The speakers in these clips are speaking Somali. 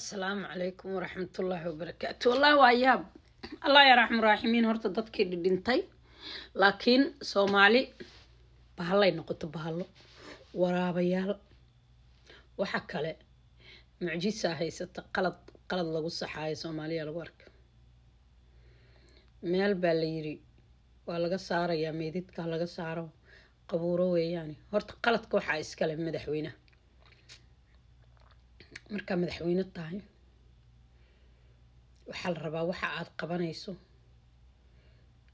asalaamu calaykum waraxmatullaahi wabarakaatu wallahi waa yaab allah ya raxmuraaximiin horta dadkii dhidhintay laakiin soomaali bahallay noqoto bahallo waraabayaal waxa kale mucjisa haysata qalad qalad lagu saxaayo soomaaliya lagu arka meel baa la yiri waa laga saarayaa meydidka laga saaro qabuuro weeyaani horta qaladka waxaa iskale madaxweynaha markaa madaxweyne tahay waxaa la rabaa waxa aad qabanayso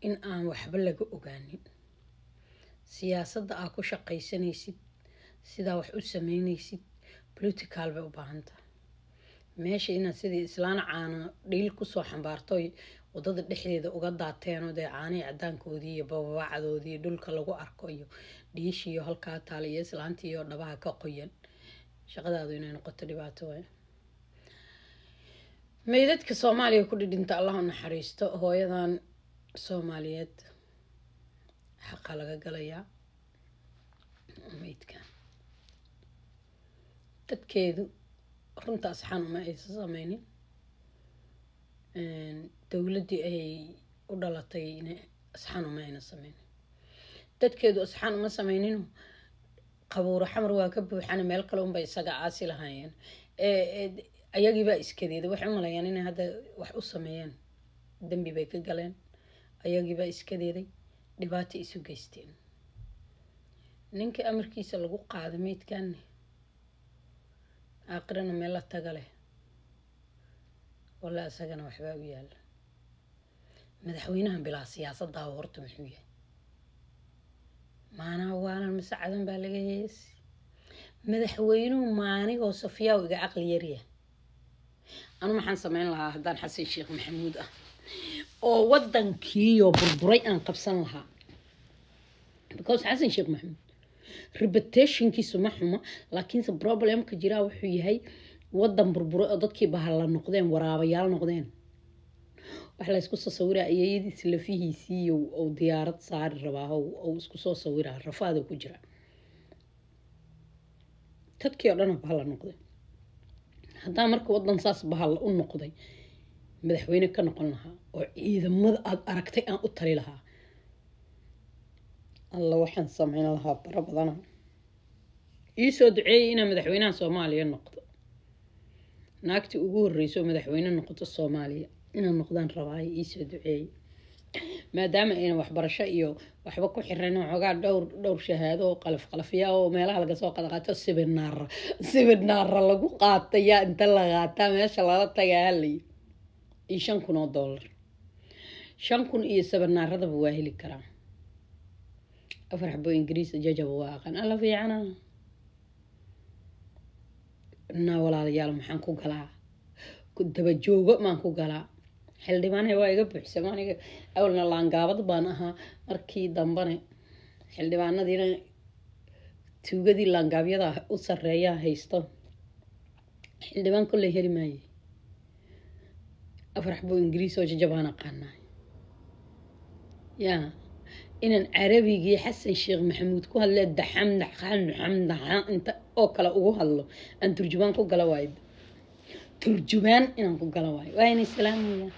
in aan waxba laga ogaanin siyaasadda aad ku shaqaysanaysid sidaa wax u sameynaysid bolitical bay u baahan tahay meesha inaad sidii islaan caana dhiil kusoo xambaartoy wadada dhexdeeda uga daateeno dee caanihii cadaankoodii iyo bababacdoodii dhulka lagu arko iyo dhiishiiyo halkaa taal iyo islaantiiyo dhabaha ka qoyan shaqadaadu inay noqoto dhibaato waay meydadka soomaaliya ku dhidhinta allah u naxariisto hooyadan soomaaliyeed xaqa laga galayaa meydka dadkeedu runtaas xanuma aysan sameynin dowladdii ayay u dhalatay xanuma ayna sameynin dadkeedu asxaan uma sameyninu qabuuro xamar waa ka buuxana meel kale unbay isaga aasi lahaayeen eh, eh, ayagiibaa iskadeeda waxay u maleeyaan inay hadda wax u sameeyeen dambi bay ka galeen ayagiibaa iskadeeday dhibaata isu geysteen ninka amarkiisa lagu qaada meydkaanne aakhirana meel la taga leh walla isagana waxbaa u yaala madaxweynahan bilaa siyaasadaawa horta muxuu yahay maanaa mise baa laga hees madaxweynuhu maanigoo safyaaw iga caqli yarya anu maxaan samayn lahaa haddaan xasan sheekh maxamuud ah oo wadankiiyoo burburay aan qabsan lahaa because xasan sheekh maxamuud reputationkiisu ma xuma laakiinse problemka jiraa wuxuu yahay wadan burburay oo dadkii bahalla noqdeen waraabayaal noqdeen wax laysku soo sawira ayeeyadiis lafihiisiiyo ou diyaarad saari rabaa ou isku soo sawiraa rafaada ku jira dadkii oo dhana bahalla noqday haddaa marka wadan saas bahalla u noqday madaxweyne ka noqon lahaa oo ciidamada aada aragtay aan u tali lahaa alla waxaan sameyn lahaa bara badana iisoo duceeyay inaa madaxweynaha soomaaliya noqdo naagtii ugu horreysoo madaxweyne noqoto soomaaliya inaan noqdaan rabaa iisoo duceeyey maadaama ayna waxbarasho iyo waxba ku xiran xoogaa dhowr dhowr shahaado oo qalaf qalafya oo meelaha lagasoo qadqaato sibinaara sibinaara lagu qaatayaa inta la qaataa meesha lala tagaa halay iyo shan kun oo dollar shan kun iyo sabinaaradaba waa heli karaa afar xabo ingiriis jajaba waa aqaan alla fiicana naa walaalayaal maxaan ku galaa dabajoogo maan ku galaa xildhibaanhay waa iga buuxsamo aniga awalna laangaabad baan ahaa markii dambane xildhibaanadiina tuugadii laangaabyada u sareeyaa haysto xildhibaan kolley heli maaye afrax buu ingiriis oo jajabaan aqaanaa yaa inaan carabigii xasan sheekh maxamuud ku hadle daxamdaxandaxamdaxa inta oo kale ugu hadlo aan turjubaan ku gala waayo turjubaan inaan ku gala waayo waa inay salaamayaan